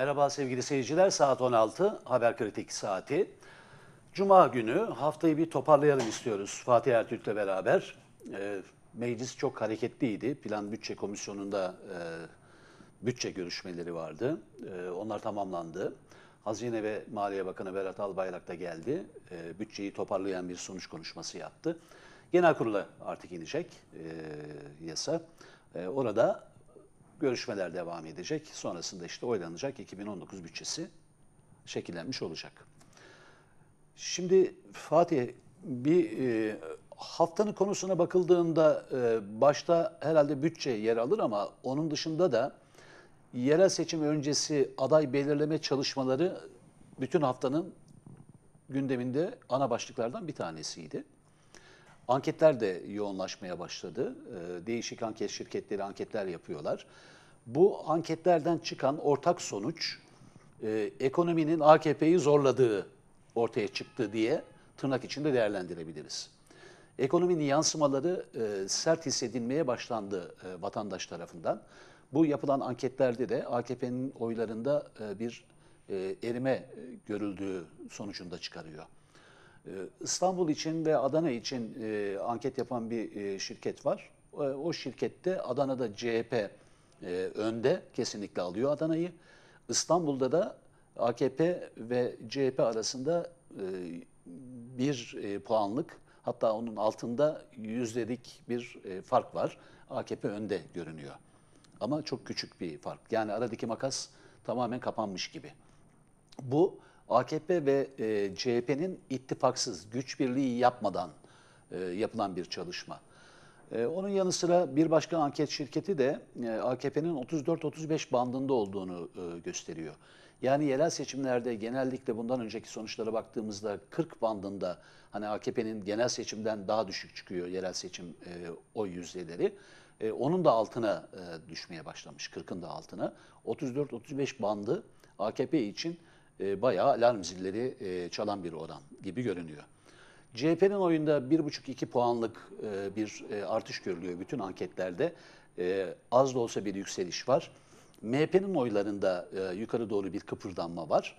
Merhaba sevgili seyirciler. Saat 16 Haber Kritik saati. Cuma günü haftayı bir toparlayalım istiyoruz Fatih Ertürk'le beraber. E, meclis çok hareketliydi. Plan Bütçe Komisyonu'nda e, bütçe görüşmeleri vardı. E, onlar tamamlandı. Hazine ve Maliye Bakanı Berat Albayrak da geldi. E, bütçeyi toparlayan bir sonuç konuşması yaptı. Genel kurula artık inecek e, yasa. E, orada görüşmeler devam edecek. Sonrasında işte oylanacak 2019 bütçesi şekillenmiş olacak. Şimdi Fatih bir e, haftanın konusuna bakıldığında e, başta herhalde bütçe yer alır ama onun dışında da yerel seçim öncesi aday belirleme çalışmaları bütün haftanın gündeminde ana başlıklardan bir tanesiydi. Anketler de yoğunlaşmaya başladı. E, değişik anket şirketleri anketler yapıyorlar bu anketlerden çıkan ortak sonuç e, ekonominin AKP'yi zorladığı ortaya çıktı diye tırnak içinde değerlendirebiliriz. Ekonominin yansımaları e, sert hissedilmeye başlandı e, vatandaş tarafından. Bu yapılan anketlerde de AKP'nin oylarında e, bir e, erime e, görüldüğü sonucunda çıkarıyor. E, İstanbul için ve Adana için e, anket yapan bir e, şirket var. E, o şirkette Adana'da CHP e, önde kesinlikle alıyor Adana'yı. İstanbul'da da AKP ve CHP arasında e, bir e, puanlık hatta onun altında yüzdelik bir e, fark var. AKP önde görünüyor. Ama çok küçük bir fark. Yani aradaki makas tamamen kapanmış gibi. Bu AKP ve e, CHP'nin ittifaksız güç birliği yapmadan e, yapılan bir çalışma. E, onun yanı sıra bir başka anket şirketi de e, AKP'nin 34-35 bandında olduğunu e, gösteriyor. Yani yerel seçimlerde genellikle bundan önceki sonuçlara baktığımızda 40 bandında hani AKP'nin genel seçimden daha düşük çıkıyor yerel seçim e, oy yüzdeleri. E, onun da altına e, düşmeye başlamış 40'ın da altına. 34-35 bandı AKP için e, bayağı alarm zilleri e, çalan bir oran gibi görünüyor. CHP'nin oyunda 1,5-2 puanlık e, bir e, artış görülüyor bütün anketlerde. E, az da olsa bir yükseliş var. MHP'nin oylarında yukarı doğru bir kıpırdanma var.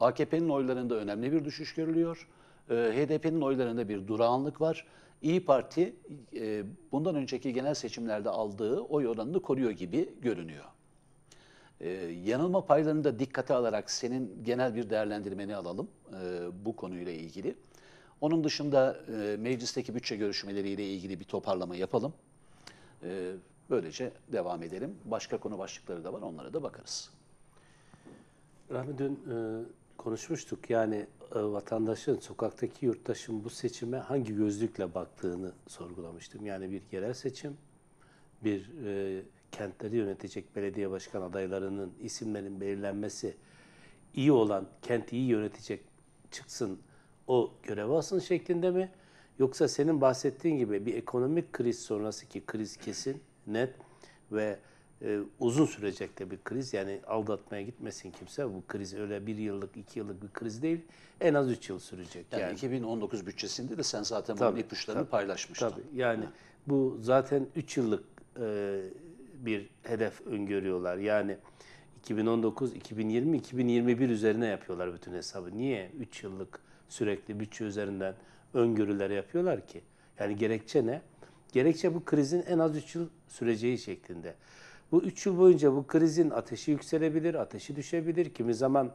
AKP'nin oylarında önemli bir düşüş görülüyor. HDP'nin oylarında bir durağanlık var. İyi Parti bundan önceki genel seçimlerde aldığı oy oranını koruyor gibi görünüyor. yanılma paylarını da dikkate alarak senin genel bir değerlendirmeni alalım bu konuyla ilgili. Onun dışında e, meclisteki bütçe görüşmeleriyle ilgili bir toparlama yapalım. E, böylece devam edelim. Başka konu başlıkları da var onlara da bakarız. Rahmi dün e, konuşmuştuk yani e, vatandaşın, sokaktaki yurttaşın bu seçime hangi gözlükle baktığını sorgulamıştım. Yani bir yerel seçim, bir e, kentleri yönetecek belediye başkan adaylarının isimlerin belirlenmesi, iyi olan, kenti iyi yönetecek çıksın o görev alsın şeklinde mi? Yoksa senin bahsettiğin gibi bir ekonomik kriz sonrası ki kriz kesin, net ve e, uzun sürecek de bir kriz. Yani aldatmaya gitmesin kimse. Bu kriz öyle bir yıllık, iki yıllık bir kriz değil. En az üç yıl sürecek. Yani, yani. 2019 bütçesinde de sen zaten tabii, bunun ipuçlarını tabii, paylaşmıştın. Tabii. Yani ha. bu zaten üç yıllık e, bir hedef öngörüyorlar. Yani 2019, 2020, 2021 üzerine yapıyorlar bütün hesabı. Niye? 3 yıllık sürekli bütçe üzerinden öngörüler yapıyorlar ki. Yani gerekçe ne? Gerekçe bu krizin en az 3 yıl süreceği şeklinde. Bu 3 yıl boyunca bu krizin ateşi yükselebilir, ateşi düşebilir. Kimi zaman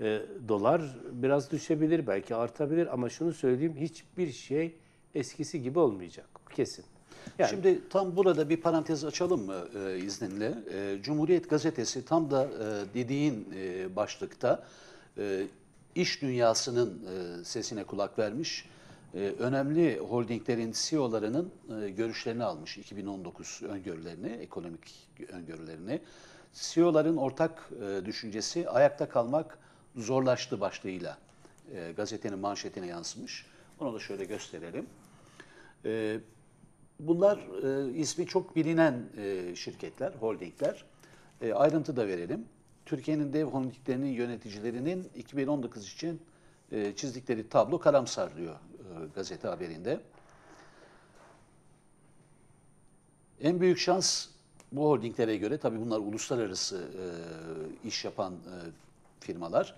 e, dolar biraz düşebilir, belki artabilir ama şunu söyleyeyim hiçbir şey eskisi gibi olmayacak. Kesin. Yani. Şimdi tam burada bir parantez açalım mı e, izninle? E, Cumhuriyet Gazetesi tam da e, dediğin e, başlıkta e, iş dünyasının e, sesine kulak vermiş. E, önemli holdinglerin CEO'larının e, görüşlerini almış. 2019 öngörülerini, ekonomik öngörülerini. CEO'ların ortak e, düşüncesi ayakta kalmak zorlaştı başlığıyla e, gazetenin manşetine yansımış. Onu da şöyle gösterelim. E, bunlar e, ismi çok bilinen e, şirketler, holdingler. E, ayrıntı da verelim. Türkiye'nin dev holdinglerinin yöneticilerinin 2019 için e, çizdikleri tablo karamsar diyor e, gazete haberinde. En büyük şans bu holdinglere göre, tabi bunlar uluslararası e, iş yapan e, firmalar,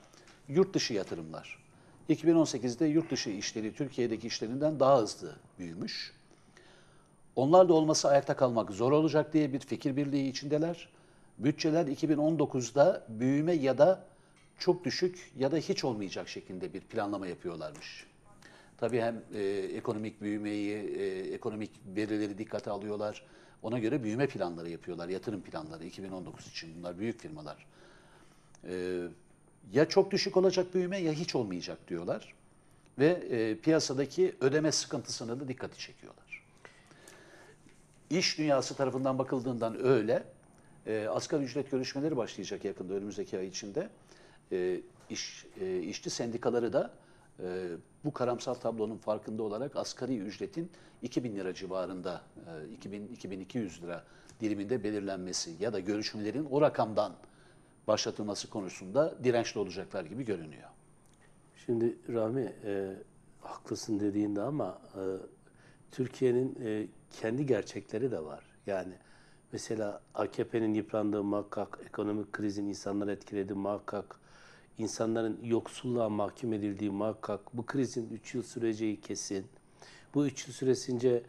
yurt dışı yatırımlar. 2018'de yurt dışı işleri Türkiye'deki işlerinden daha hızlı büyümüş. Onlar da olması ayakta kalmak zor olacak diye bir fikir birliği içindeler. Bütçeler 2019'da büyüme ya da çok düşük ya da hiç olmayacak şekilde bir planlama yapıyorlarmış. Tabii hem e, ekonomik büyümeyi, e, ekonomik verileri dikkate alıyorlar. Ona göre büyüme planları yapıyorlar, yatırım planları 2019 için. Bunlar büyük firmalar. E, ya çok düşük olacak büyüme ya hiç olmayacak diyorlar. Ve e, piyasadaki ödeme sıkıntısına da dikkati çekiyorlar. İş dünyası tarafından bakıldığından öyle e, asgari ücret görüşmeleri başlayacak yakında önümüzdeki ay içinde. E, iş, e, işçi sendikaları da e, bu karamsar tablonun farkında olarak asgari ücretin 2000 lira civarında, e, 2000-2200 lira diliminde belirlenmesi ya da görüşmelerin o rakamdan başlatılması konusunda dirençli olacaklar gibi görünüyor. Şimdi Rami e, haklısın dediğinde ama e, Türkiye'nin e, kendi gerçekleri de var. Yani Mesela AKP'nin yıprandığı muhakkak, ekonomik krizin insanları etkilediği muhakkak, insanların yoksulluğa mahkum edildiği muhakkak, bu krizin 3 yıl süreceği kesin. Bu 3 yıl süresince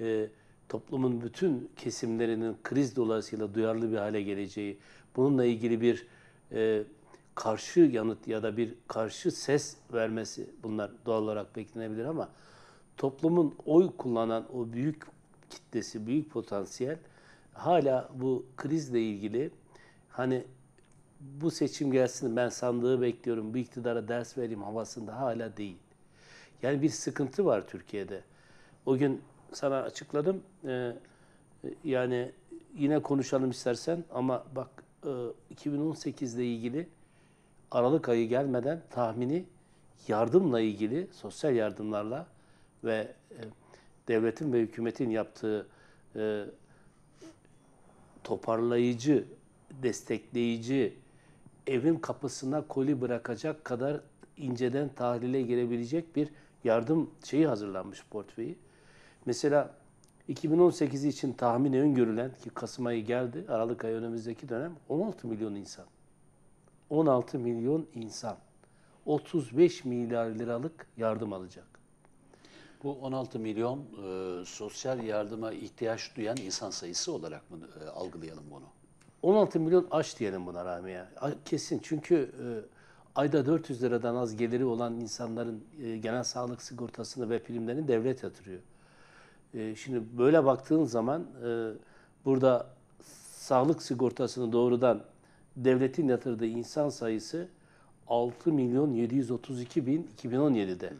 e, toplumun bütün kesimlerinin kriz dolayısıyla duyarlı bir hale geleceği, bununla ilgili bir e, karşı yanıt ya da bir karşı ses vermesi bunlar doğal olarak beklenebilir ama toplumun oy kullanan o büyük kitlesi, büyük potansiyel hala bu krizle ilgili hani bu seçim gelsin ben sandığı bekliyorum bu iktidara ders vereyim havasında hala değil. Yani bir sıkıntı var Türkiye'de. O gün sana açıkladım. Ee, yani yine konuşalım istersen ama bak e, 2018 ile ilgili Aralık ayı gelmeden tahmini yardımla ilgili sosyal yardımlarla ve e, devletin ve hükümetin yaptığı e, toparlayıcı, destekleyici, evin kapısına koli bırakacak kadar inceden tahlile girebilecek bir yardım şeyi hazırlanmış portföyü. Mesela 2018 için tahmini öngörülen ki Kasım ayı geldi, Aralık ayı önümüzdeki dönem 16 milyon insan. 16 milyon insan 35 milyar liralık yardım alacak. Bu 16 milyon e, sosyal yardıma ihtiyaç duyan insan sayısı olarak mı e, algılayalım bunu? 16 milyon aç diyelim buna Rami ya. Kesin çünkü e, ayda 400 liradan az geliri olan insanların e, genel sağlık sigortasını ve primlerini devlet yatırıyor. E, şimdi böyle baktığın zaman e, burada sağlık sigortasını doğrudan devletin yatırdığı insan sayısı 6 milyon 732 bin 2017'de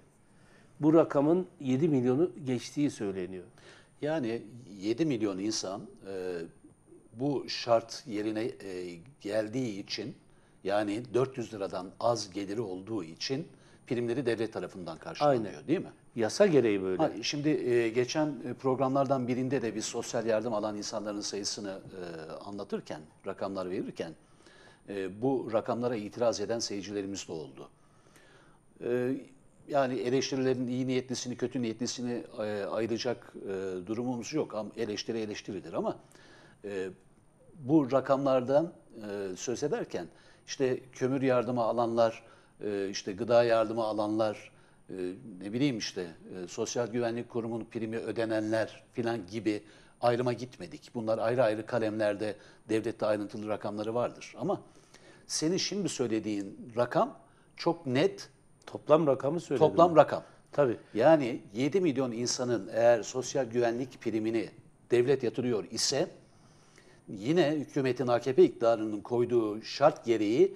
bu rakamın 7 milyonu geçtiği söyleniyor. Yani 7 milyon insan e, bu şart yerine e, geldiği için yani 400 liradan az geliri olduğu için primleri devlet tarafından karşılanıyor Aynen. değil mi? Yasa gereği böyle. Ha, şimdi e, geçen e, programlardan birinde de biz sosyal yardım alan insanların sayısını e, anlatırken, rakamlar verirken e, bu rakamlara itiraz eden seyircilerimiz de oldu. E, yani eleştirilerin iyi niyetlisini, kötü niyetlisini e, ayıracak e, durumumuz yok. Ama Eleştiri eleştiridir ama e, bu rakamlardan söz ederken işte kömür yardımı alanlar, işte gıda yardımı alanlar, ne bileyim işte Sosyal Güvenlik Kurumu'nun primi ödenenler filan gibi ayrıma gitmedik. Bunlar ayrı ayrı kalemlerde devlette ayrıntılı rakamları vardır. Ama senin şimdi söylediğin rakam çok net Toplam rakamı söyledim. Toplam ben. rakam. Tabii. Yani 7 milyon insanın eğer sosyal güvenlik primini devlet yatırıyor ise yine hükümetin AKP iktidarının koyduğu şart gereği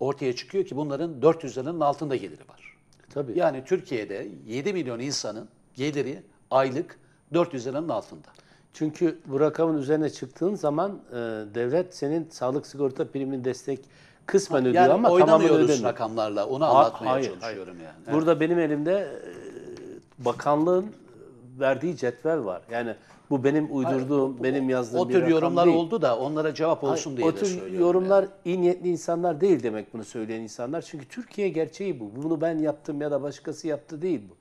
ortaya çıkıyor ki bunların 400 liranın altında geliri var. Tabii. Yani Türkiye'de 7 milyon insanın geliri aylık 400 liranın altında. Çünkü bu rakamın üzerine çıktığın zaman e, devlet senin sağlık sigorta primini destek kısmen ödüyor yani ama tamamen ödemiyor. rakamlarla onu anlatmaya hayır, çalışıyorum hayır. yani. Burada evet. benim elimde e, bakanlığın verdiği cetvel var. Yani bu benim uydurduğum, Hayır, bu, benim yazdığım o, bir O tür yorumlar değil. oldu da onlara cevap olsun Hayır, diye o de söylüyorum. O tür yorumlar yani. iyi niyetli insanlar değil demek bunu söyleyen insanlar. Çünkü Türkiye gerçeği bu. Bunu ben yaptım ya da başkası yaptı değil bu.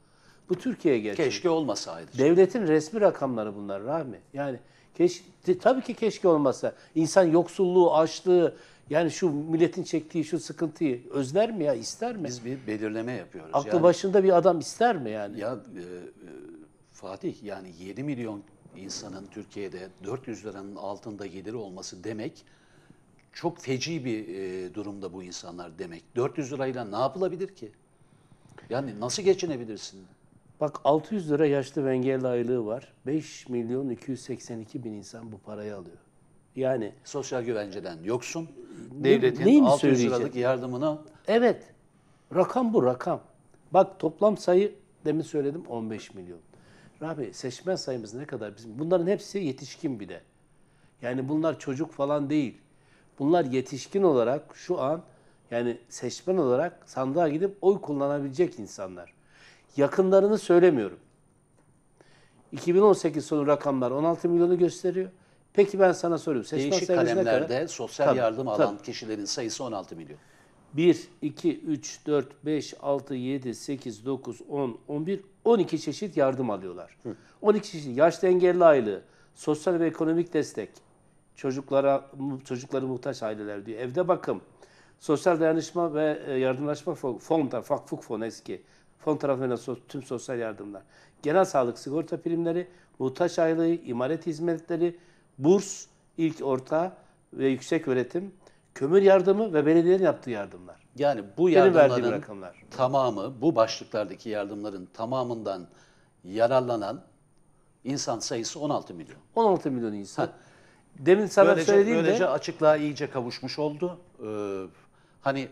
Bu Türkiye gerçeği. Keşke olmasaydı. Devletin resmi rakamları bunlar Rahmi. Yani keş, tabii ki keşke olmasa. İnsan yoksulluğu, açlığı, yani şu milletin çektiği şu sıkıntıyı özler mi ya ister mi? Biz bir belirleme yapıyoruz. Aklı yani, başında bir adam ister mi yani? Ya e, e, Fatih yani 7 milyon insanın Türkiye'de 400 liranın altında gelir olması demek çok feci bir e, durumda bu insanlar demek. 400 lirayla ne yapılabilir ki? Yani nasıl geçinebilirsin? Bak 600 lira yaşlı ve engelli aylığı var. 5 milyon 282 bin insan bu parayı alıyor. Yani sosyal güvenceden yoksun. Devletin Neyini 600 söyleyeceğim? liralık yardımına Evet. Rakam bu rakam. Bak toplam sayı demin söyledim 15 milyon. Rabi seçmen sayımız ne kadar bizim? Bunların hepsi yetişkin bir de. Yani bunlar çocuk falan değil. Bunlar yetişkin olarak şu an yani seçmen olarak sandığa gidip oy kullanabilecek insanlar. Yakınlarını söylemiyorum. 2018 sonu rakamlar 16 milyonu gösteriyor. Peki ben sana soruyorum. Seçmen Değişik sayımız kadar? kalemlerde sosyal Tabii, yardım tabii. alan kişilerin sayısı 16 milyon. 1, 2, 3, 4, 5, 6, 7, 8, 9, 10, 11, 12 çeşit yardım alıyorlar. 12 çeşit yaşlı engelli aylığı, sosyal ve ekonomik destek, çocuklara çocukları muhtaç aileler diyor, evde bakım, sosyal dayanışma ve e, yardımlaşma fon- fonda, fakfuk fon eski, fon tarafından tüm sosyal yardımlar, genel sağlık sigorta primleri, muhtaç aylığı, imaret hizmetleri, burs, ilk orta ve yüksek öğretim, kömür yardımı ve belediyenin yaptığı yardımlar. Yani bu yardımların rakamlar. tamamı, bu başlıklardaki yardımların tamamından yararlanan insan sayısı 16 milyon. 16 milyon insan. Ha. Demin sana böylece, söylediğimde... Böylece açıklığa iyice kavuşmuş oldu. Ee, hani e,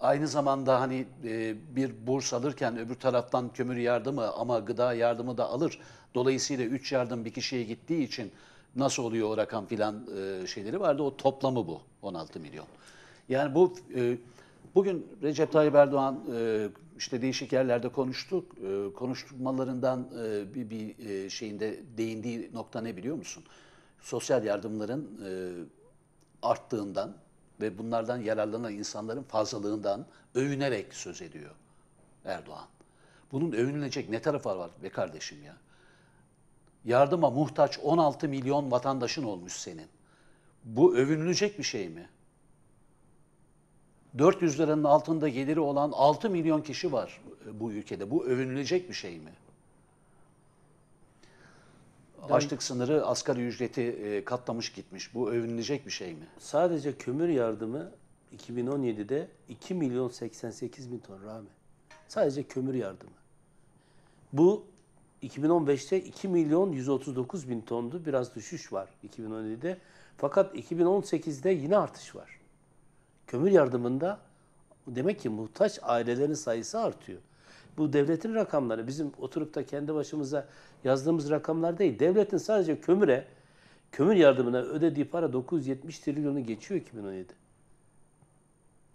aynı zamanda hani e, bir burs alırken öbür taraftan kömür yardımı ama gıda yardımı da alır. Dolayısıyla 3 yardım bir kişiye gittiği için nasıl oluyor o rakam filan e, şeyleri vardı. O toplamı bu 16 milyon. Yani bu e, bugün Recep Tayyip Erdoğan e, işte değişik yerlerde konuştuk. E, konuşmalarından e, bir, bir e, şeyinde değindiği nokta ne biliyor musun? Sosyal yardımların e, arttığından ve bunlardan yararlanan insanların fazlalığından övünerek söz ediyor Erdoğan. Bunun övünülecek ne tarafı var be kardeşim ya? yardıma muhtaç 16 milyon vatandaşın olmuş senin. Bu övünülecek bir şey mi? 400 liranın altında geliri olan 6 milyon kişi var bu ülkede. Bu övünülecek bir şey mi? Açlık sınırı asgari ücreti e, katlamış gitmiş. Bu övünülecek bir şey mi? Sadece kömür yardımı 2017'de 2 milyon 88 bin ton rağmen. Sadece kömür yardımı. Bu 2015'te 2 milyon 139 bin tondu. Biraz düşüş var 2017'de. Fakat 2018'de yine artış var. Kömür yardımında demek ki muhtaç ailelerin sayısı artıyor. Bu devletin rakamları bizim oturup da kendi başımıza yazdığımız rakamlar değil. Devletin sadece kömüre, kömür yardımına ödediği para 970 trilyonu geçiyor 2017.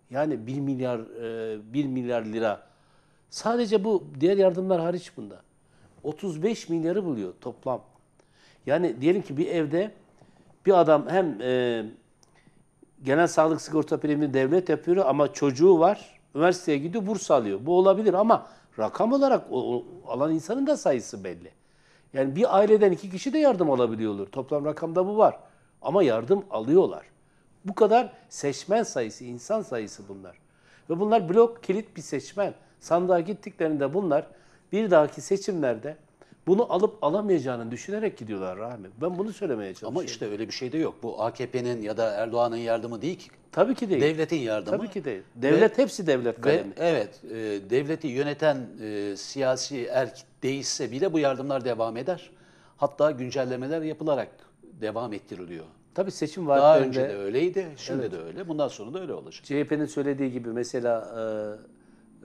Yani 1 milyar 1 e, milyar lira. Sadece bu diğer yardımlar hariç bunda. 35 milyarı buluyor toplam. Yani diyelim ki bir evde bir adam hem e, genel sağlık sigorta primini devlet yapıyor ama çocuğu var, üniversiteye gidiyor, burs alıyor. Bu olabilir ama rakam olarak o, o, alan insanın da sayısı belli. Yani bir aileden iki kişi de yardım alabiliyorlar Toplam rakamda bu var. Ama yardım alıyorlar. Bu kadar seçmen sayısı, insan sayısı bunlar. Ve bunlar blok kilit bir seçmen. Sandığa gittiklerinde bunlar bir dahaki seçimlerde bunu alıp alamayacağını düşünerek gidiyorlar Rahmi. Ben bunu söylemeye çalışıyorum. Ama işte öyle bir şey de yok. Bu AKP'nin ya da Erdoğan'ın yardımı değil ki. Tabii ki değil. Devletin yardımı. Tabii ki değil. Devlet ve, hepsi devlet kalemi. Ve, evet. E, devleti yöneten e, siyasi erk değişse bile bu yardımlar devam eder. Hatta güncellemeler yapılarak devam ettiriliyor. Tabii seçim vaatlerinde... Daha önce de öyleydi, şimdi evet. de öyle. Bundan sonra da öyle olacak. CHP'nin söylediği gibi mesela...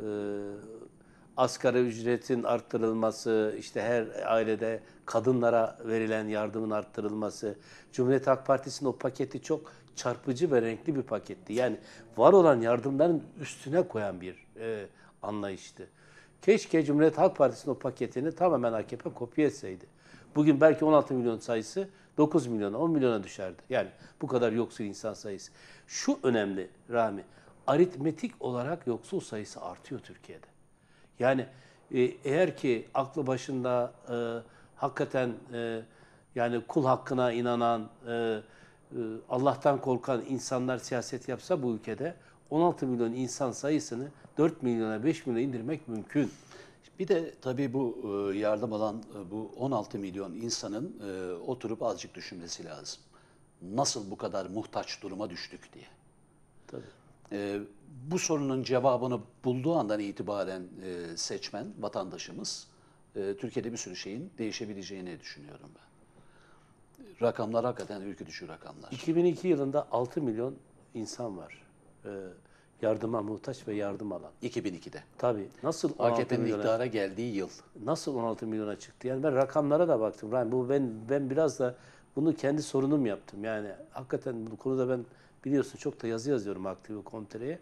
E, e, asgari ücretin arttırılması, işte her ailede kadınlara verilen yardımın arttırılması, Cumhuriyet Halk Partisi'nin o paketi çok çarpıcı ve renkli bir paketti. Yani var olan yardımların üstüne koyan bir e, anlayıştı. Keşke Cumhuriyet Halk Partisi'nin o paketini tamamen AKP kopya etseydi. Bugün belki 16 milyon sayısı 9 milyona, 10 milyona düşerdi. Yani bu kadar yoksul insan sayısı. Şu önemli Rami, aritmetik olarak yoksul sayısı artıyor Türkiye'de. Yani e, eğer ki aklı başında e, hakikaten e, yani kul hakkına inanan, e, e, Allah'tan korkan insanlar siyaset yapsa bu ülkede 16 milyon insan sayısını 4 milyona 5 milyona indirmek mümkün. Bir de tabii bu e, yardım alan e, bu 16 milyon insanın oturup azıcık düşünmesi lazım. Nasıl bu kadar muhtaç duruma düştük diye. Tabii bu sorunun cevabını bulduğu andan itibaren e, seçmen, vatandaşımız e, Türkiye'de bir sürü şeyin değişebileceğini düşünüyorum ben. Rakamlar hakikaten ürkütücü rakamlar. 2002 yılında 6 milyon insan var. E, yardıma muhtaç ve yardım alan. 2002'de. Tabii. Nasıl AKP'nin iktidara geldiği yıl. Nasıl 16 milyona çıktı? Yani ben rakamlara da baktım. Yani bu ben ben biraz da bunu kendi sorunum yaptım. Yani hakikaten bu konuda ben biliyorsun çok da yazı yazıyorum aktif.com.tr'ye.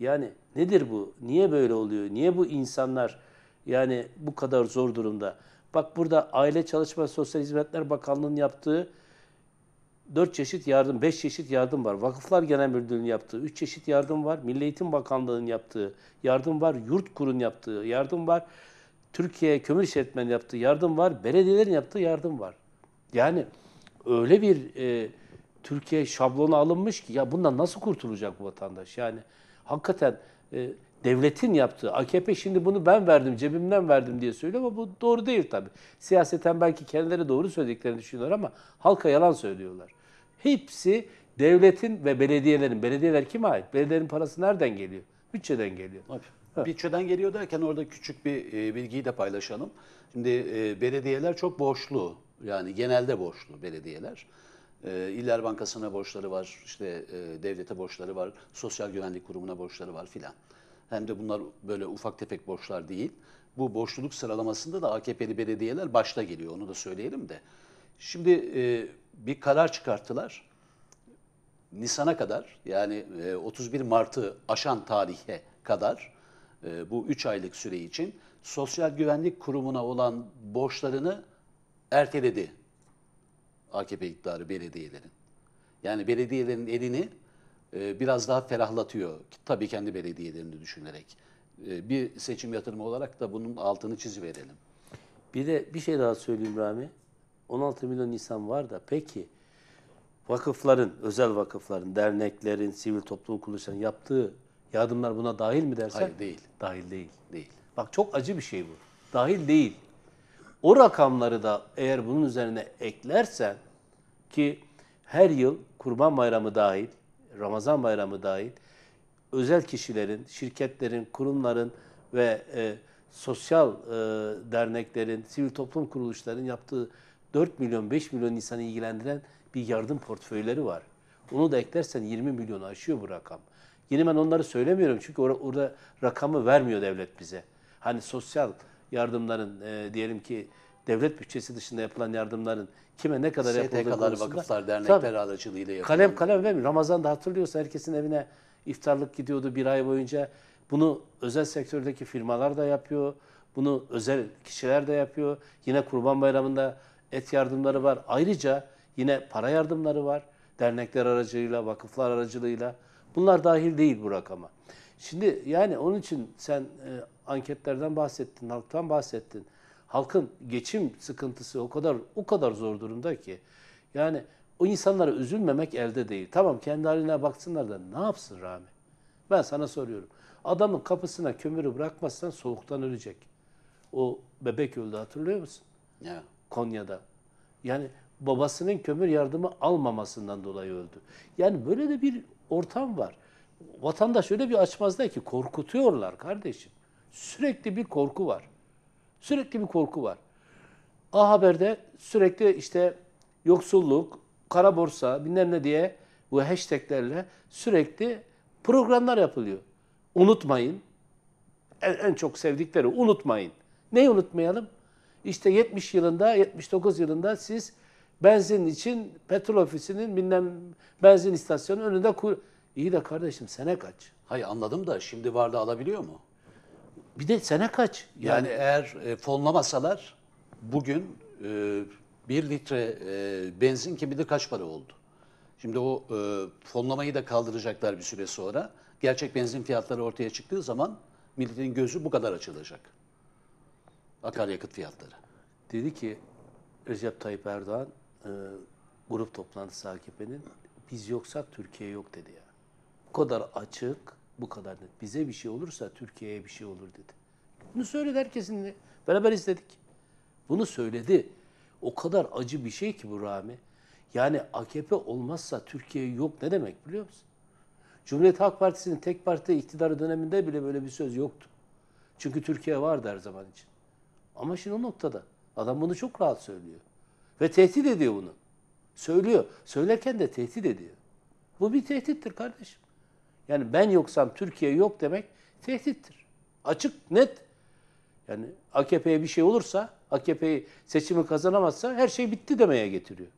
Yani nedir bu? Niye böyle oluyor? Niye bu insanlar yani bu kadar zor durumda? Bak burada Aile Çalışma Sosyal Hizmetler Bakanlığı'nın yaptığı 4 çeşit yardım, 5 çeşit yardım var. Vakıflar Genel Müdürlüğü'nün yaptığı 3 çeşit yardım var. Milli Eğitim Bakanlığı'nın yaptığı yardım var. Yurt Kur'un yaptığı yardım var. Türkiye Kömür İşletmen yaptığı yardım var. Belediyelerin yaptığı yardım var. Yani öyle bir e, Türkiye şablonu alınmış ki ya bundan nasıl kurtulacak bu vatandaş? Yani hakikaten e, devletin yaptığı, AKP şimdi bunu ben verdim, cebimden verdim diye söylüyor ama bu doğru değil tabii. Siyaseten belki kendileri doğru söylediklerini düşünüyorlar ama halka yalan söylüyorlar. Hepsi devletin ve belediyelerin, belediyeler kime ait? Belediyelerin parası nereden geliyor? Bütçeden geliyor. Tabii. Bütçeden geliyor derken orada küçük bir e, bilgiyi de paylaşalım. Şimdi e, belediyeler çok borçlu. Yani genelde borçlu belediyeler. E, İller Bankası'na borçları var, işte e, devlete borçları var, Sosyal Güvenlik Kurumu'na borçları var filan. Hem de bunlar böyle ufak tefek borçlar değil. Bu borçluluk sıralamasında da AKP'li belediyeler başta geliyor, onu da söyleyelim de. Şimdi e, bir karar çıkarttılar. Nisan'a kadar yani e, 31 Mart'ı aşan tarihe kadar e, bu 3 aylık süre için Sosyal Güvenlik Kurumu'na olan borçlarını erteledi AKP iktidarı belediyelerin. Yani belediyelerin elini e, biraz daha ferahlatıyor. Tabii kendi belediyelerini düşünerek. E, bir seçim yatırımı olarak da bunun altını çiziverelim. Bir de bir şey daha söyleyeyim Rami. 16 milyon insan var da peki vakıfların, özel vakıfların, derneklerin, sivil toplum kuruluşlarının yaptığı yardımlar buna dahil mi dersen? Hayır değil. Dahil değil. Değil. Bak çok acı bir şey bu. Dahil değil. O rakamları da eğer bunun üzerine eklersen ki her yıl Kurban Bayramı dahil, Ramazan Bayramı dahil özel kişilerin, şirketlerin, kurumların ve e, sosyal e, derneklerin, sivil toplum kuruluşlarının yaptığı 4 milyon, 5 milyon insanı ilgilendiren bir yardım portföyleri var. Onu da eklersen 20 milyonu aşıyor bu rakam. Yine ben onları söylemiyorum çünkü or- orada rakamı vermiyor devlet bize. Hani sosyal yardımların e, diyelim ki devlet bütçesi dışında yapılan yardımların kime ne kadar yapıldığı konusunda. vakıflar, dernekler aracılığıyla yapılan. Kalem kalem vermiyor. Ramazan'da hatırlıyorsun herkesin evine iftarlık gidiyordu bir ay boyunca. Bunu özel sektördeki firmalar da yapıyor. Bunu özel kişiler de yapıyor. Yine Kurban Bayramı'nda et yardımları var. Ayrıca yine para yardımları var. Dernekler aracılığıyla, vakıflar aracılığıyla. Bunlar dahil değil bu rakama. Şimdi yani onun için sen e, anketlerden bahsettin, halktan bahsettin. Halkın geçim sıkıntısı o kadar o kadar zor durumda ki. Yani o insanlara üzülmemek elde değil. Tamam kendi haline baksınlar da ne yapsın Rami? Ben sana soruyorum. Adamın kapısına kömürü bırakmazsan soğuktan ölecek. O bebek öldü hatırlıyor musun? Yeah. Konya'da. Yani babasının kömür yardımı almamasından dolayı öldü. Yani böyle de bir ortam var vatandaş öyle bir açmazda ki korkutuyorlar kardeşim. Sürekli bir korku var. Sürekli bir korku var. A Haber'de sürekli işte yoksulluk, kara borsa bilmem ne diye bu hashtaglerle sürekli programlar yapılıyor. Unutmayın. En, en çok sevdikleri unutmayın. Neyi unutmayalım? İşte 70 yılında, 79 yılında siz benzin için petrol ofisinin bilmem benzin istasyonunun önünde kur İyi de kardeşim sene kaç? Hayır anladım da şimdi vardı alabiliyor mu? Bir de sene kaç? Yani, yani eğer e, fonlamasalar bugün e, bir litre e, benzin kim bilir kaç para oldu. Şimdi o e, fonlamayı da kaldıracaklar bir süre sonra. Gerçek benzin fiyatları ortaya çıktığı zaman milletin gözü bu kadar açılacak. Akaryakıt fiyatları. Dedi ki Recep Tayyip Erdoğan e, grup toplantısı AKP'nin biz yoksak Türkiye yok dedi yani. Bu kadar açık, bu kadar net. Bize bir şey olursa Türkiye'ye bir şey olur dedi. Bunu söyledi herkesin. Beraber izledik. Bunu söyledi. O kadar acı bir şey ki bu Rami. Yani AKP olmazsa Türkiye yok ne demek biliyor musun? Cumhuriyet Halk Partisi'nin tek parti iktidarı döneminde bile böyle bir söz yoktu. Çünkü Türkiye vardı her zaman için. Ama şimdi o noktada. Adam bunu çok rahat söylüyor. Ve tehdit ediyor bunu. Söylüyor. Söylerken de tehdit ediyor. Bu bir tehdittir kardeşim. Yani ben yoksam Türkiye yok demek tehdittir. Açık, net. Yani AKP'ye bir şey olursa, AKP'yi seçimi kazanamazsa her şey bitti demeye getiriyor.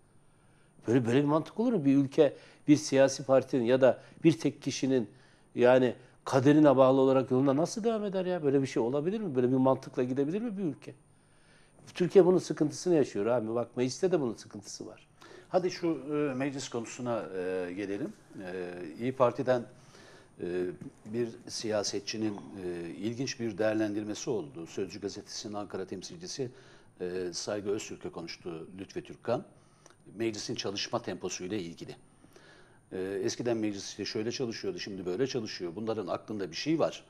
Böyle böyle bir mantık olur mu? Bir ülke, bir siyasi partinin ya da bir tek kişinin yani kaderine bağlı olarak yolunda nasıl devam eder ya? Böyle bir şey olabilir mi? Böyle bir mantıkla gidebilir mi bir ülke? Türkiye bunun sıkıntısını yaşıyor abi. Bak mecliste de bunun sıkıntısı var. Hadi şu e, meclis konusuna e, gelelim. E, İyi Parti'den ee, bir siyasetçinin e, ilginç bir değerlendirmesi oldu. Sözcü gazetesinin Ankara temsilcisi e, Saygı Öztürk'e konuştu Lütfü Türkkan. Meclisin çalışma temposuyla ilgili. E, eskiden meclis işte şöyle çalışıyordu, şimdi böyle çalışıyor. Bunların aklında bir şey var.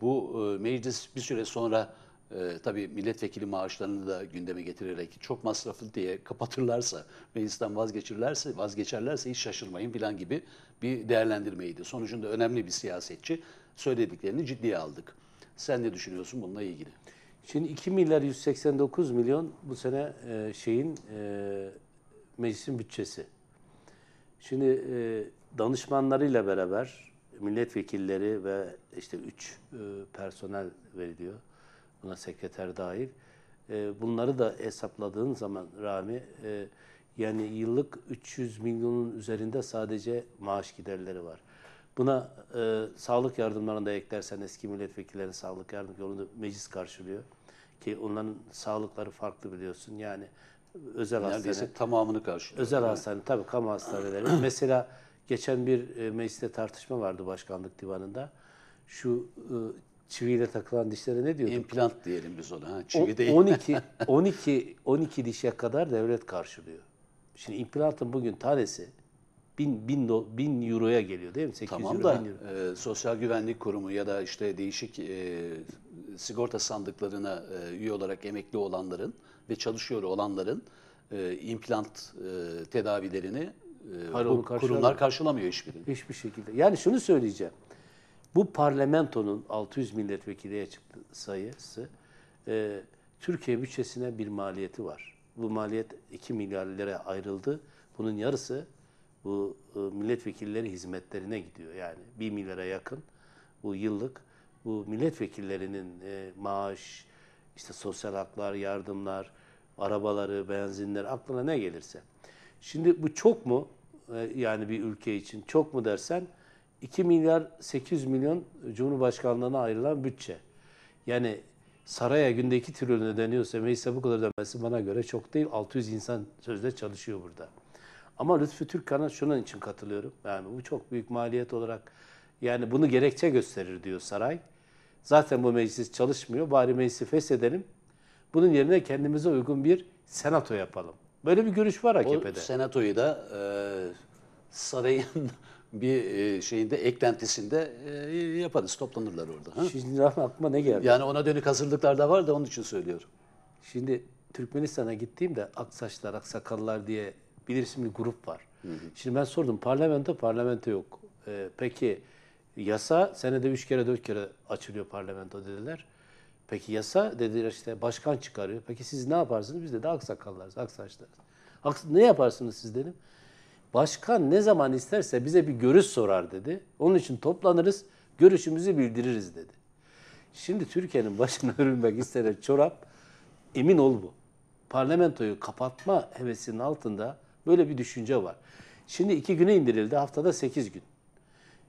Bu meclis bir süre sonra e, tabii milletvekili maaşlarını da gündeme getirerek çok masraflı diye kapatırlarsa, meclisten vazgeçirlerse, vazgeçerlerse hiç şaşırmayın filan gibi bir değerlendirmeydi. Sonucunda önemli bir siyasetçi söylediklerini ciddiye aldık. Sen ne düşünüyorsun bununla ilgili? Şimdi 2 milyar 189 milyon bu sene e, şeyin e, meclisin bütçesi. Şimdi e, danışmanlarıyla beraber milletvekilleri ve işte 3 e, personel veriliyor buna sekreter dahil. E, bunları da hesapladığın zaman Rami e, yani yıllık 300 milyonun üzerinde sadece maaş giderleri var. Buna e, sağlık yardımlarını da eklersen eski milletvekillerinin sağlık yardım yolunu meclis karşılıyor. Ki onların sağlıkları farklı biliyorsun. Yani özel Neredeyse hastane. tamamını karşılıyor. Özel yani. hastane tabii kamu hastaneleri. Mesela geçen bir e, mecliste tartışma vardı başkanlık divanında. Şu e, çiviyle takılan dişlere ne diyorduk? İmplant diyelim biz ona. Ha, çivi o, değil. 12, 12, 12 dişe kadar devlet karşılıyor. Şimdi implantın bugün tanesi 1000 bin, bin, bin euroya geliyor değil mi? 800 tamam euro, da euro. E, Sosyal Güvenlik Kurumu ya da işte değişik e, sigorta sandıklarına e, üye olarak emekli olanların ve çalışıyor olanların e, implant e, tedavilerini e, Hayır, bu, karşılamıyor. kurumlar karşılamıyor hiçbirini. Hiçbir şekilde. Yani şunu söyleyeceğim. Bu parlamentonun 600 milletvekiliye çıktı sayısı e, Türkiye bütçesine bir maliyeti var. Bu maliyet 2 milyar lira ayrıldı. Bunun yarısı bu e, milletvekilleri hizmetlerine gidiyor. Yani 1 milyara yakın bu yıllık bu milletvekillerinin e, maaş, işte sosyal haklar, yardımlar, arabaları, benzinler aklına ne gelirse. Şimdi bu çok mu? E, yani bir ülke için çok mu dersen 2 milyar 800 milyon Cumhurbaşkanlığına ayrılan bütçe. Yani saraya günde 2 trilyon ödeniyorsa meclise bu kadar ödenmesi bana göre çok değil. 600 insan sözde çalışıyor burada. Ama Lütfü Türkkan'a şunun için katılıyorum. Yani bu çok büyük maliyet olarak yani bunu gerekçe gösterir diyor saray. Zaten bu meclis çalışmıyor. Bari meclisi feshedelim. Bunun yerine kendimize uygun bir senato yapalım. Böyle bir görüş var AKP'de. O senatoyu da e, sarayın bir e, şeyinde eklentisinde e, yaparız, toplanırlar orada. Şimdi aklıma ne geldi? Yani ona dönük hazırlıklar da var da onun için söylüyorum. Şimdi Türkmenistan'a gittiğimde aksaçlar, aksakallar diye bilirsin bir grup var. Hı hı. Şimdi ben sordum parlamento, parlamento yok. Ee, peki yasa senede üç kere dört kere açılıyor parlamento dediler. Peki yasa dediler işte başkan çıkarıyor. Peki siz ne yaparsınız? Biz de aksakallarız, aksaçlarız. Aks ne yaparsınız siz dedim. Başkan ne zaman isterse bize bir görüş sorar dedi. Onun için toplanırız, görüşümüzü bildiririz dedi. Şimdi Türkiye'nin başına örülmek istenen çorap emin ol bu. Parlamentoyu kapatma hevesinin altında böyle bir düşünce var. Şimdi iki güne indirildi. Haftada sekiz gün.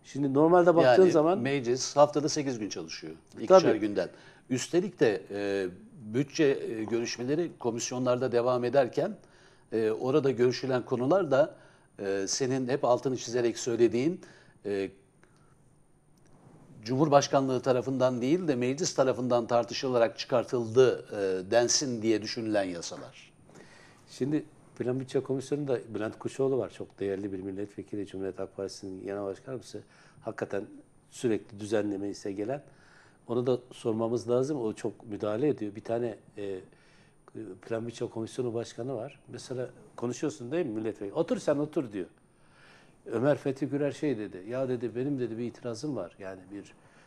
Şimdi normalde baktığın yani, zaman... meclis haftada sekiz gün çalışıyor. İkişer günden. Üstelik de e, bütçe e, görüşmeleri komisyonlarda devam ederken e, orada görüşülen konular da ee, senin hep altını çizerek söylediğin e, Cumhurbaşkanlığı tarafından değil de meclis tarafından tartışılarak çıkartıldı e, densin diye düşünülen yasalar. Şimdi Plan Bütçe Komisyonu'nda Bülent Kuşoğlu var. Çok değerli bir milletvekili Cumhuriyet Halk Partisi'nin genel başkanımızı. Hakikaten sürekli düzenleme ise gelen. Onu da sormamız lazım. O çok müdahale ediyor. Bir tane e, e, Plan Bütçe Komisyonu Başkanı var. Mesela konuşuyorsun değil mi milletvekili? Otur sen otur diyor. Ömer Fethi Gürer şey dedi. Ya dedi benim dedi bir itirazım var. Yani bir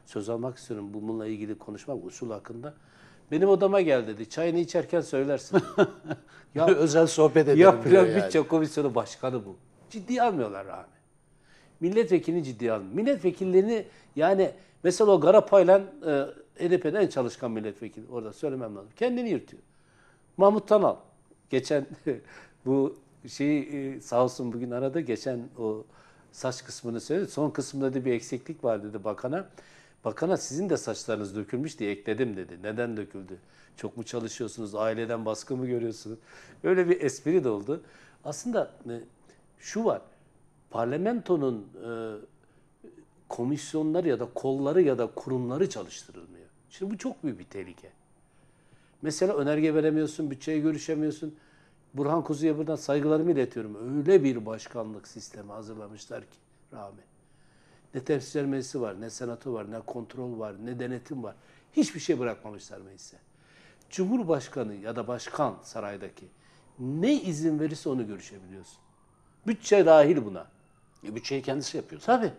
söz almak istiyorum bununla ilgili konuşmak usul hakkında. Benim odama gel dedi. Çayını içerken söylersin. ya özel sohbet edelim ya, diyor yani. Bütçe Komisyonu Başkanı bu. Ciddi almıyorlar Rami. Milletvekilini ciddi almıyor. Milletvekillerini yani mesela o Garapay'la e, HDP'den en çalışkan milletvekili orada söylemem lazım. Kendini yırtıyor. Mahmut Tanal geçen bu şeyi e, sağ olsun bugün arada geçen o saç kısmını söyledi. Son kısmında da bir eksiklik var dedi bakana. Bakana sizin de saçlarınız dökülmüş diye ekledim dedi. Neden döküldü? Çok mu çalışıyorsunuz? Aileden baskı mı görüyorsunuz? Öyle bir espri de oldu. Aslında e, şu var. Parlamentonun e, komisyonları ya da kolları ya da kurumları çalıştırılmıyor. Şimdi bu çok büyük bir tehlike. Mesela önerge veremiyorsun, bütçeye görüşemiyorsun. Burhan Kuzu'ya buradan saygılarımı iletiyorum. Öyle bir başkanlık sistemi hazırlamışlar ki Rami. Ne temsilciler meclisi var, ne senato var, ne kontrol var, ne denetim var. Hiçbir şey bırakmamışlar meclise. Cumhurbaşkanı ya da başkan saraydaki ne izin verirse onu görüşebiliyorsun. Bütçe dahil buna. E, bütçeyi kendisi yapıyor. Tabii.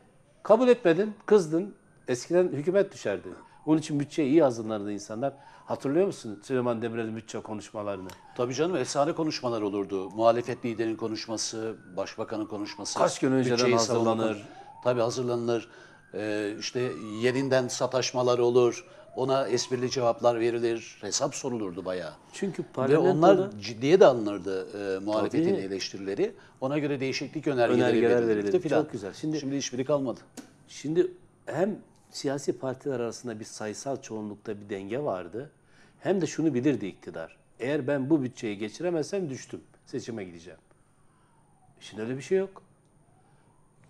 Kabul etmedin, kızdın. Eskiden hükümet düşerdi. Onun için bütçe iyi hazırlanırdı insanlar. Hatırlıyor musun Süleyman Demirel'in bütçe konuşmalarını? Tabii canım efsane konuşmalar olurdu. Muhalefet liderinin konuşması, başbakanın konuşması. Kaç gün önceden hazırlanır. hazırlanır. Tabii hazırlanır. Ee, işte yerinden sataşmalar olur. Ona esprili cevaplar verilir. Hesap sorulurdu bayağı. Çünkü parlamentoda... Ve onlar ciddiye de alınırdı e, muhalefetin Tabii. eleştirileri. Ona göre değişiklik önergeleri, Önergeler verilirdi verildi. Çok güzel. Şimdi, Şimdi hiçbiri kalmadı. Şimdi hem siyasi partiler arasında bir sayısal çoğunlukta bir denge vardı. Hem de şunu bilirdi iktidar. Eğer ben bu bütçeyi geçiremezsem düştüm. Seçime gideceğim. Şimdi öyle bir şey yok.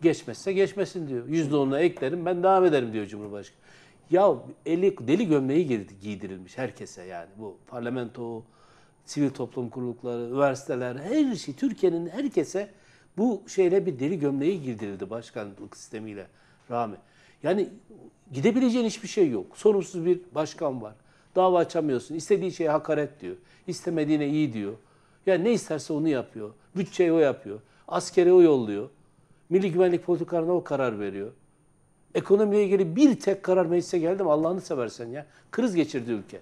Geçmezse geçmesin diyor. Yüzde onuna eklerim ben devam ederim diyor Cumhurbaşkanı. Ya eli, deli gömleği giydirilmiş herkese yani. Bu parlamento, sivil toplum kurulukları, üniversiteler, her şey Türkiye'nin herkese bu şeyle bir deli gömleği giydirildi başkanlık sistemiyle. Rahmi. Yani gidebileceğin hiçbir şey yok. Sorunsuz bir başkan var. Dava açamıyorsun. İstediği şeye hakaret diyor. İstemediğine iyi diyor. Yani ne isterse onu yapıyor. Bütçeyi o yapıyor. Askeri o yolluyor. Milli güvenlik politikalarına o karar veriyor. Ekonomiye ilgili bir tek karar meclise geldi mi Allah'ını seversen ya. Kriz geçirdi ülke.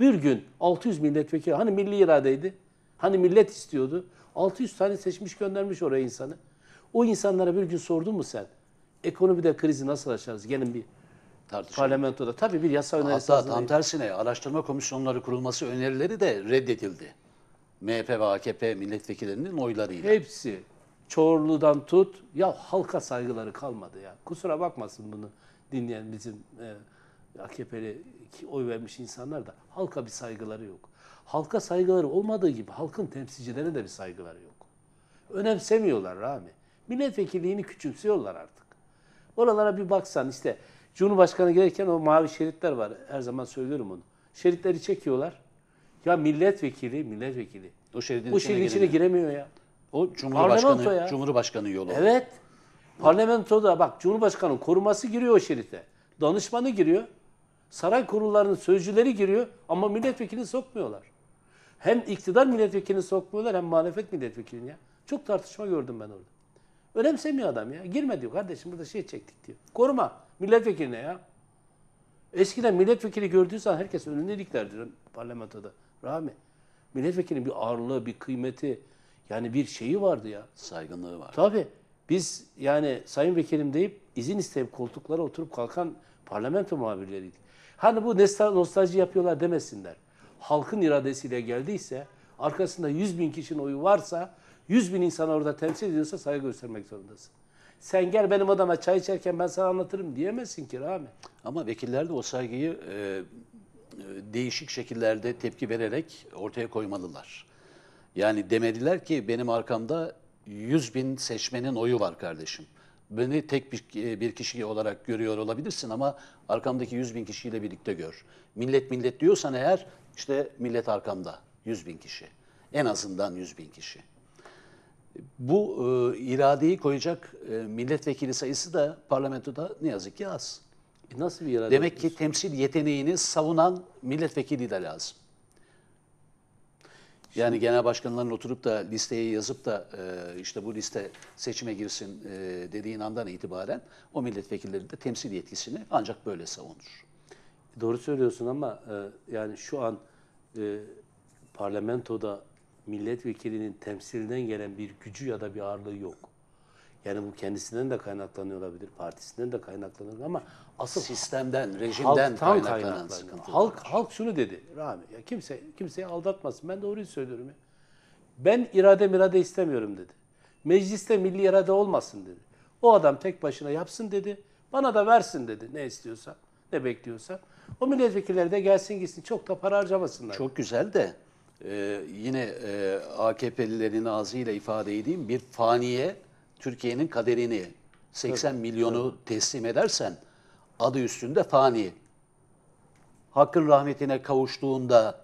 Bir gün 600 milletvekili hani milli iradeydi? Hani millet istiyordu? 600 tane seçmiş göndermiş oraya insanı. O insanlara bir gün sordun mu sen? ekonomide krizi nasıl aşarız? Gelin bir tartışalım. Parlamentoda tabii bir yasa önerisi Hatta tam tersine araştırma komisyonları kurulması önerileri de reddedildi. MHP ve AKP milletvekillerinin oylarıyla. Hepsi Çorlu'dan tut ya halka saygıları kalmadı ya. Kusura bakmasın bunu dinleyen bizim e, AKP'li oy vermiş insanlar da halka bir saygıları yok. Halka saygıları olmadığı gibi halkın temsilcilerine de bir saygıları yok. Önemsemiyorlar Rami. Milletvekilliğini küçümsüyorlar artık. Oralara bir baksan işte Cumhurbaşkanı gelirken o mavi şeritler var. Her zaman söylüyorum onu. Şeritleri çekiyorlar. Ya milletvekili, milletvekili. O şeridin içine içine giremiyor. giremiyor ya. O Cumhurbaşkanı, ya. Cumhurbaşkanı yolu. Evet. Parlamentoda bak Cumhurbaşkanı koruması giriyor o şerite. Danışmanı giriyor. Saray kurullarının sözcüleri giriyor ama milletvekilini sokmuyorlar. Hem iktidar milletvekilini sokmuyorlar hem muhalefet milletvekilini ya. Çok tartışma gördüm ben orada. Önemsemiyor adam ya. Girme diyor kardeşim burada şey çektik diyor. Koruma milletvekiline ya. Eskiden milletvekili gördüysen herkes önüne diklerdi parlamentoda. Rahmi. Milletvekilinin bir ağırlığı, bir kıymeti, yani bir şeyi vardı ya. Saygınlığı var. Tabii. Biz yani sayın vekilim deyip izin isteyip koltuklara oturup kalkan parlamento muhabirleriydik. Hani bu nostalji yapıyorlar demesinler. Halkın iradesiyle geldiyse, arkasında 100 bin kişinin oyu varsa 100 bin insan orada temsil ediyorsa saygı göstermek zorundasın. Sen gel benim odama çay içerken ben sana anlatırım diyemezsin ki Rami. Ama vekiller de o saygıyı e, e değişik şekillerde tepki vererek ortaya koymalılar. Yani demediler ki benim arkamda 100 bin seçmenin oyu var kardeşim. Beni tek bir, e, bir kişi olarak görüyor olabilirsin ama arkamdaki 100 bin kişiyle birlikte gör. Millet millet diyorsan eğer işte millet arkamda 100 bin kişi. En azından 100 bin kişi. Bu e, iradeyi koyacak e, milletvekili sayısı da parlamentoda ne yazık ki az. E nasıl bir irade? Demek ki temsil yeteneğini savunan milletvekili de lazım. Yani Şimdi... genel başkanların oturup da listeye yazıp da e, işte bu liste seçime girsin e, dediğin andan itibaren o milletvekillerinin de temsil yetkisini ancak böyle savunur. Doğru söylüyorsun ama e, yani şu an e, parlamentoda milletvekilinin temsilden gelen bir gücü ya da bir ağırlığı yok. Yani bu kendisinden de kaynaklanıyor olabilir, partisinden de kaynaklanıyor ama asıl sistemden, rejimden kaynaklanan sıkıntı. Halk var. halk şunu dedi Rami. Ya kimse kimseyi aldatmasın. Ben doğruyu söylüyorum ya. Ben irade mirade istemiyorum dedi. Mecliste milli irade olmasın dedi. O adam tek başına yapsın dedi. Bana da versin dedi ne istiyorsa, ne bekliyorsa. O milletvekilleri de gelsin gitsin çok da para harcamasınlar. Çok güzel de e, yine e, AKP'lilerin ağzıyla ifade edeyim bir faniye Türkiye'nin kaderini 80 evet. milyonu evet. teslim edersen adı üstünde fani. Hakkın rahmetine kavuştuğunda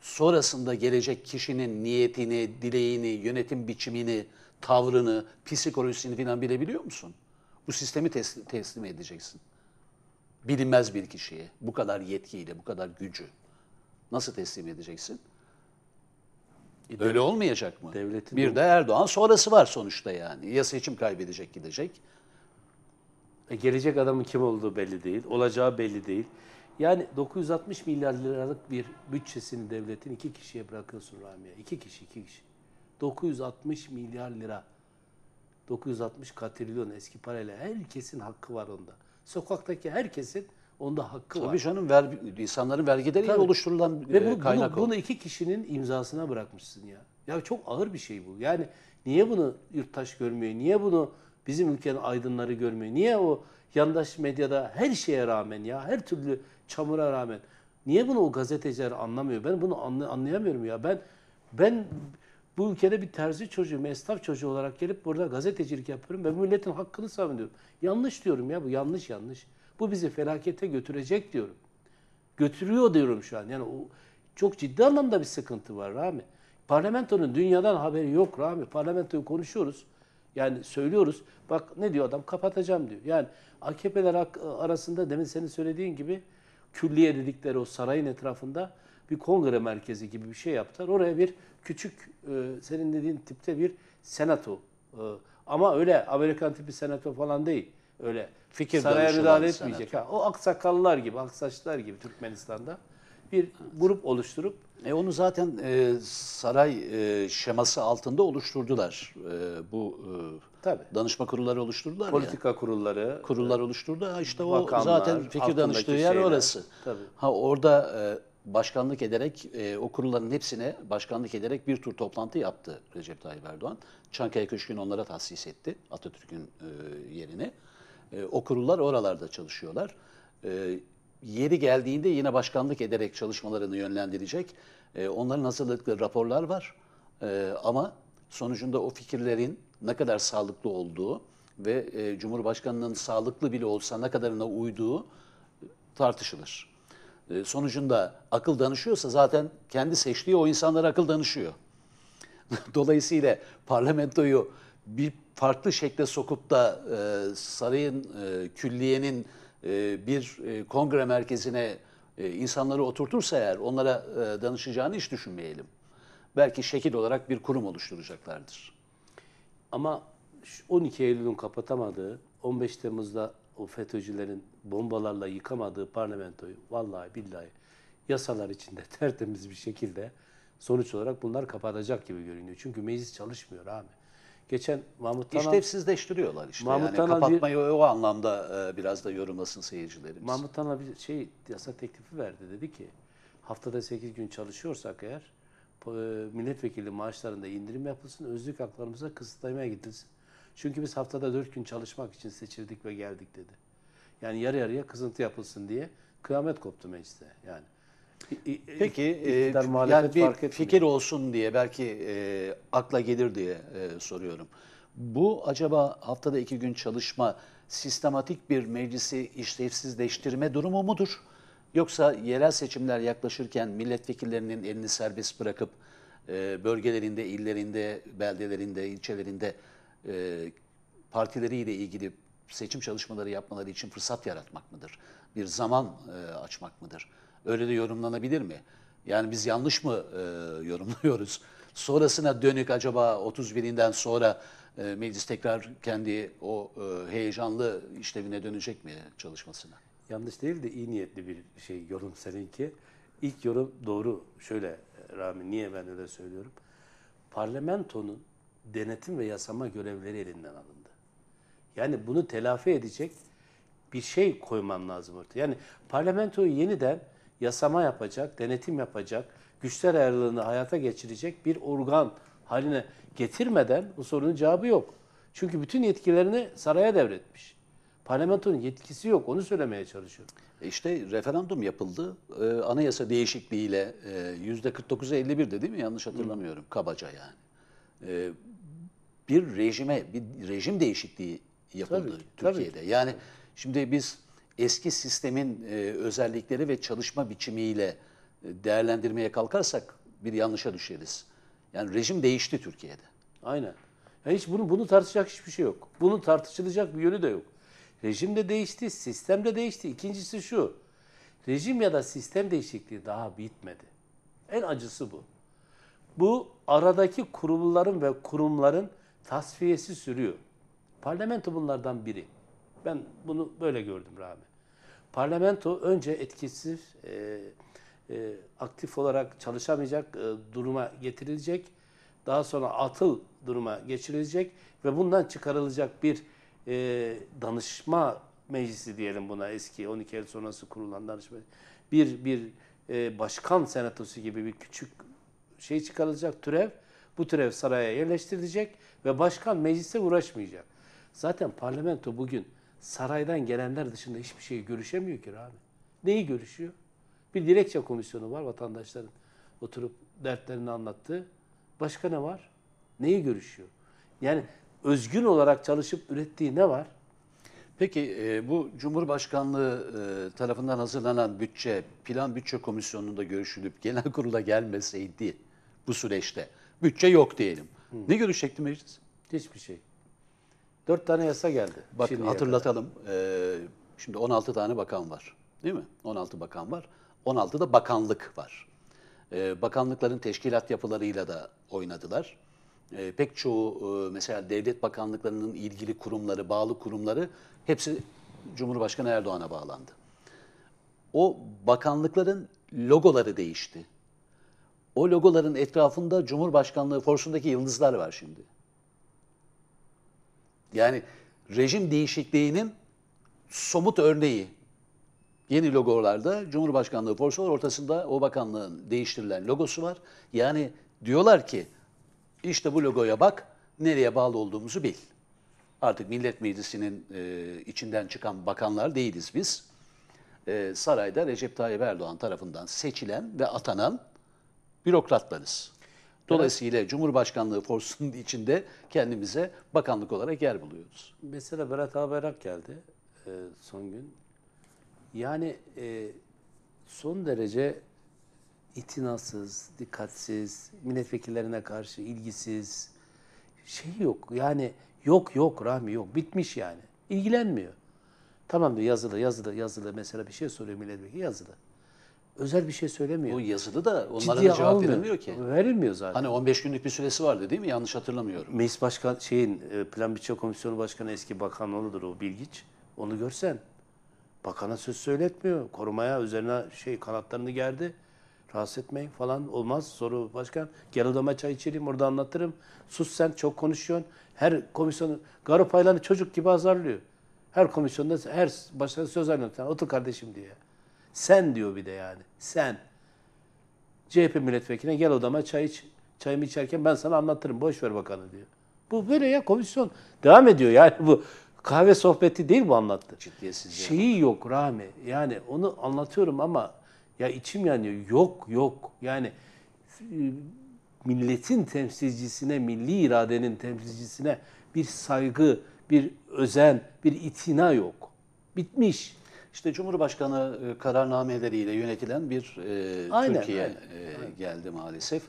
sonrasında gelecek kişinin niyetini, dileğini, yönetim biçimini, tavrını, psikolojisini falan bilebiliyor musun? Bu sistemi teslim, teslim edeceksin. Bilinmez bir kişiye bu kadar yetkiyle, bu kadar gücü nasıl teslim edeceksin? Öyle olmayacak mı? Devletin bir de Erdoğan sonrası var sonuçta yani. Ya seçim kaybedecek gidecek. E gelecek adamın kim olduğu belli değil. Olacağı belli değil. Yani 960 milyar liralık bir bütçesini devletin iki kişiye bırakıyorsun Ramiye. İki kişi, iki kişi. 960 milyar lira. 960 katrilyon eski parayla herkesin hakkı var onda. Sokaktaki herkesin Onda hakkı Tabii var. Tabii canım ver, insanların vergileriyle Tabii. oluşturulan Ve e, bu, kaynak bunu, bunu iki kişinin imzasına bırakmışsın ya. Ya çok ağır bir şey bu. Yani niye bunu yurttaş görmüyor? Niye bunu bizim ülkenin aydınları görmüyor? Niye o yandaş medyada her şeye rağmen ya her türlü çamura rağmen niye bunu o gazeteciler anlamıyor? Ben bunu anlayamıyorum ya. Ben ben bu ülkede bir terzi çocuğu, esnaf çocuğu olarak gelip burada gazetecilik yapıyorum ve bu milletin hakkını savunuyorum. Yanlış diyorum ya bu yanlış yanlış. Bu bizi felakete götürecek diyorum. Götürüyor diyorum şu an. Yani o çok ciddi anlamda bir sıkıntı var Rami. Parlamentonun dünyadan haberi yok Rami. Parlamentoyu konuşuyoruz. Yani söylüyoruz. Bak ne diyor adam? Kapatacağım diyor. Yani AKP'ler arasında demin senin söylediğin gibi külliye dedikleri o sarayın etrafında bir kongre merkezi gibi bir şey yaptılar. Oraya bir küçük e, senin dediğin tipte bir senato. E, ama öyle Amerikan tipi senato falan değil. Öyle fikir Saraya müdahale etmeyecek. Ha, o aksakallar gibi, aksaçlar gibi Türkmenistan'da bir grup oluşturup e onu zaten e, saray e, şeması altında oluşturdular. E, bu e, Tabii. danışma kurulları oluşturdular Politika ya. kurulları. Kurullar e, oluşturdu. Ha işte bakanlar, o zaten fikir danıştığı yer orası. Tabii. Ha orada e, başkanlık ederek e, o kurulların hepsine başkanlık ederek bir tur toplantı yaptı Recep Tayyip Erdoğan. Çankaya Köşkü'nü onlara tahsis etti Atatürk'ün e, yerine. E, o kurullar oralarda çalışıyorlar. E, yeri geldiğinde yine başkanlık ederek çalışmalarını yönlendirecek. E, onların hazırladıkları raporlar var. E, ama sonucunda o fikirlerin ne kadar sağlıklı olduğu ve e, Cumhurbaşkanı'nın sağlıklı bile olsa ne kadarına uyduğu tartışılır. E, sonucunda akıl danışıyorsa zaten kendi seçtiği o insanlar akıl danışıyor. Dolayısıyla parlamentoyu bir farklı şekle sokup da e, sarayın, e, külliyenin e, bir e, kongre merkezine e, insanları oturtursa eğer onlara e, danışacağını hiç düşünmeyelim. Belki şekil olarak bir kurum oluşturacaklardır. Ama 12 Eylül'ün kapatamadığı, 15 Temmuz'da o FETÖ'cülerin bombalarla yıkamadığı parlamentoyu vallahi billahi yasalar içinde tertemiz bir şekilde sonuç olarak bunlar kapatacak gibi görünüyor. Çünkü meclis çalışmıyor abi. Geçen Mahmut Tanal... İşlevsizleştiriyorlar işte. Mahmut yani Tanal kapatmayı bir, o anlamda e, biraz da yorumlasın seyircilerimiz. Mahmut Tanal bir şey yasa teklifi verdi. Dedi ki haftada 8 gün çalışıyorsak eğer e, milletvekili maaşlarında indirim yapılsın, özlük haklarımıza kısıtlamaya gidilsin. Çünkü biz haftada 4 gün çalışmak için seçildik ve geldik dedi. Yani yarı yarıya kısıntı yapılsın diye kıyamet koptu mecliste yani. Peki e, İktidar, e, yani bir fark fikir olsun diye belki e, akla gelir diye e, soruyorum. Bu acaba haftada iki gün çalışma sistematik bir meclisi işlevsizleştirme durumu mudur? Yoksa yerel seçimler yaklaşırken milletvekillerinin elini serbest bırakıp e, bölgelerinde, illerinde, beldelerinde, ilçelerinde e, partileriyle ilgili seçim çalışmaları yapmaları için fırsat yaratmak mıdır? Bir zaman e, açmak mıdır? Öyle de yorumlanabilir mi? Yani biz yanlış mı e, yorumluyoruz? Sonrasına dönük acaba 31'inden sonra e, meclis tekrar kendi o e, heyecanlı işlevine dönecek mi çalışmasına? Yanlış değil de iyi niyetli bir şey yorum seninki. İlk yorum doğru. Şöyle e, Rami niye ben öyle söylüyorum? Parlamentonun denetim ve yasama görevleri elinden alındı. Yani bunu telafi edecek bir şey koyman lazım ortaya. Yani parlamentoyu yeniden yasama yapacak, denetim yapacak, güçler ayrılığını hayata geçirecek bir organ haline getirmeden bu sorunun cevabı yok. Çünkü bütün yetkilerini saraya devretmiş. Parlamentonun yetkisi yok. Onu söylemeye çalışıyorum. E işte referandum yapıldı. Ee, anayasa değişikliğiyle e, yüzde 49'a 51'de değil mi? Yanlış hatırlamıyorum. Hı. Kabaca yani. Ee, bir rejime, bir rejim değişikliği yapıldı tabii, Türkiye'de. Tabii. Yani şimdi biz eski sistemin e, özellikleri ve çalışma biçimiyle e, değerlendirmeye kalkarsak bir yanlışa düşeriz. Yani rejim değişti Türkiye'de. Aynen. Ya hiç bunu bunu tartışacak hiçbir şey yok. Bunu tartışılacak bir yönü de yok. Rejim de değişti, sistem de değişti. İkincisi şu. Rejim ya da sistem değişikliği daha bitmedi. En acısı bu. Bu aradaki kurumların ve kurumların tasfiyesi sürüyor. Parlamento bunlardan biri. Ben bunu böyle gördüm Rami. Parlamento önce etkisiz, e, e, aktif olarak çalışamayacak e, duruma getirilecek. Daha sonra atıl duruma geçirilecek ve bundan çıkarılacak bir e, danışma meclisi diyelim buna eski 12 Eylül sonrası kurulan danışma. Bir, bir e, başkan senatosu gibi bir küçük şey çıkarılacak türev. Bu türev saraya yerleştirilecek ve başkan meclise uğraşmayacak. Zaten parlamento bugün saraydan gelenler dışında hiçbir şeyi görüşemiyor ki abi. Neyi görüşüyor? Bir dilekçe komisyonu var vatandaşların oturup dertlerini anlattığı. Başka ne var? Neyi görüşüyor? Yani özgün olarak çalışıp ürettiği ne var? Peki e, bu Cumhurbaşkanlığı e, tarafından hazırlanan bütçe, plan bütçe komisyonunda görüşülüp genel kurula gelmeseydi bu süreçte bütçe yok diyelim. Hı. Ne görüşecekti meclis? Hiçbir şey. Dört tane yasa geldi. Bak Şimdiye hatırlatalım. Ee, şimdi 16 tane bakan var. Değil mi? 16 bakan var. 16 da bakanlık var. Ee, bakanlıkların teşkilat yapılarıyla da oynadılar. Ee, pek çoğu e, mesela devlet bakanlıklarının ilgili kurumları, bağlı kurumları hepsi Cumhurbaşkanı Erdoğan'a bağlandı. O bakanlıkların logoları değişti. O logoların etrafında Cumhurbaşkanlığı forsundaki yıldızlar var şimdi. Yani rejim değişikliğinin somut örneği. Yeni logolarda Cumhurbaşkanlığı forsu var. Ortasında o bakanlığın değiştirilen logosu var. Yani diyorlar ki işte bu logoya bak nereye bağlı olduğumuzu bil. Artık Millet Meclisi'nin e, içinden çıkan bakanlar değiliz biz. E, sarayda Recep Tayyip Erdoğan tarafından seçilen ve atanan bürokratlarız. Dolayısıyla evet. Cumhurbaşkanlığı forsunun içinde kendimize bakanlık olarak yer buluyoruz. Mesela Berat Albayrak geldi e, son gün. Yani e, son derece itinasız, dikkatsiz, milletvekillerine karşı ilgisiz. Şey yok yani yok yok Rahmi yok bitmiş yani. İlgilenmiyor. Tamam diyor yazılı yazılı yazılı mesela bir şey soruyor milletvekili yazılı özel bir şey söylemiyor. O yazılı da onlara Ciddiye da cevap almıyor. verilmiyor ki. Verilmiyor zaten. Hani 15 günlük bir süresi vardı değil mi? Yanlış hatırlamıyorum. Meclis Başkan şeyin e, Plan Bütçe Komisyonu Başkanı eski bakan oludur o Bilgiç. Onu görsen. Bakana söz söyletmiyor. Korumaya üzerine şey kanatlarını gerdi. Rahatsız etmeyin falan olmaz. Soru başkan gel odama çay içelim orada anlatırım. Sus sen çok konuşuyorsun. Her komisyonu garopaylanı çocuk gibi azarlıyor. Her komisyonda her başkan söz anlatan otur kardeşim diye. Sen diyor bir de yani. Sen. CHP milletvekiline gel odama çay iç. Çayımı içerken ben sana anlatırım. Boş ver bakanı diyor. Bu böyle ya komisyon. Devam ediyor yani bu. Kahve sohbeti değil bu anlattı. Ciddiyetsiz. Şeyi yani. yok Rami. Yani onu anlatıyorum ama ya içim yanıyor. Yok yok. Yani e, milletin temsilcisine, milli iradenin temsilcisine bir saygı, bir özen, bir itina yok. Bitmiş. İşte Cumhurbaşkanı e, kararnameleriyle yönetilen bir e, aynen, Türkiye aynen, aynen. geldi maalesef.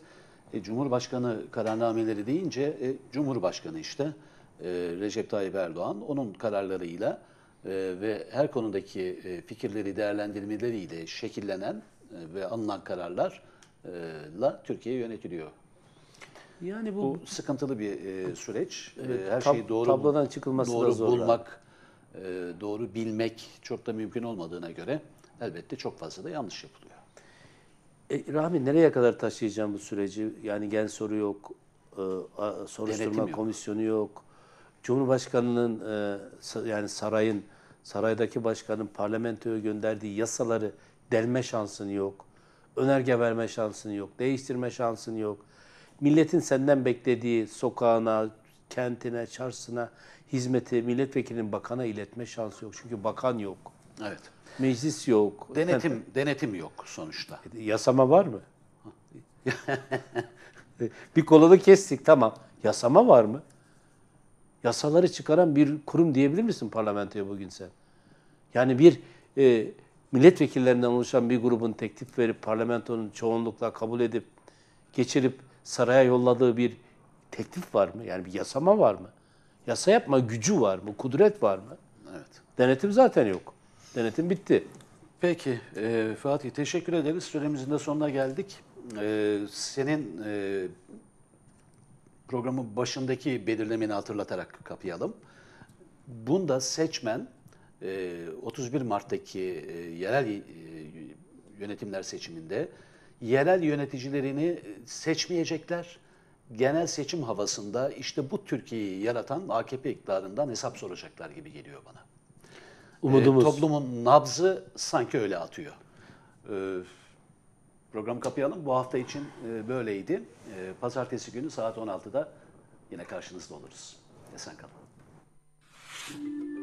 E, Cumhurbaşkanı kararnameleri deyince e, Cumhurbaşkanı işte e, Recep Tayyip Erdoğan onun kararlarıyla e, ve her konudaki e, fikirleri değerlendirmeleriyle şekillenen e, ve alınan kararlarla Türkiye yönetiliyor. Yani bu, bu sıkıntılı bir e, süreç. E, evet, e, her şeyi doğru tablodan çıkılması doğru da zor bulmak e, doğru bilmek çok da mümkün olmadığına göre elbette çok fazla da yanlış yapılıyor. E, Rahmi nereye kadar taşıyacağım bu süreci? Yani gen soru yok, e, soruşturma yok. komisyonu yok. Cumhurbaşkanının e, yani sarayın, saraydaki başkanın parlamentoya gönderdiği yasaları delme şansın yok. Önerge verme şansın yok, değiştirme şansın yok. Milletin senden beklediği sokağına, kentine, çarşısına hizmeti milletvekilinin bakana iletme şansı yok. Çünkü bakan yok. Evet. Meclis yok. Denetim Efendim, denetim yok sonuçta. E, yasama var mı? bir kolunu kestik tamam. Yasama var mı? Yasaları çıkaran bir kurum diyebilir misin parlamentoya bugün sen? Yani bir e, milletvekillerinden oluşan bir grubun teklif verip parlamentonun çoğunlukla kabul edip geçirip saraya yolladığı bir teklif var mı? Yani bir yasama var mı? Yasa yapma gücü var mı? Kudret var mı? Evet. Denetim zaten yok. Denetim bitti. Peki e, Fatih teşekkür ederiz. Süremizin de sonuna geldik. E, senin e, programın başındaki belirlemeni hatırlatarak kapayalım. Bunda seçmen e, 31 Mart'taki e, yerel e, yönetimler seçiminde yerel yöneticilerini seçmeyecekler genel seçim havasında işte bu Türkiye'yi yaratan AKP iktidarından hesap soracaklar gibi geliyor bana. Ee, Umudumuz. E, toplumun nabzı sanki öyle atıyor. E, program kapayalım. Bu hafta için e, böyleydi. E, Pazartesi günü saat 16'da yine karşınızda oluruz. Esen kalın.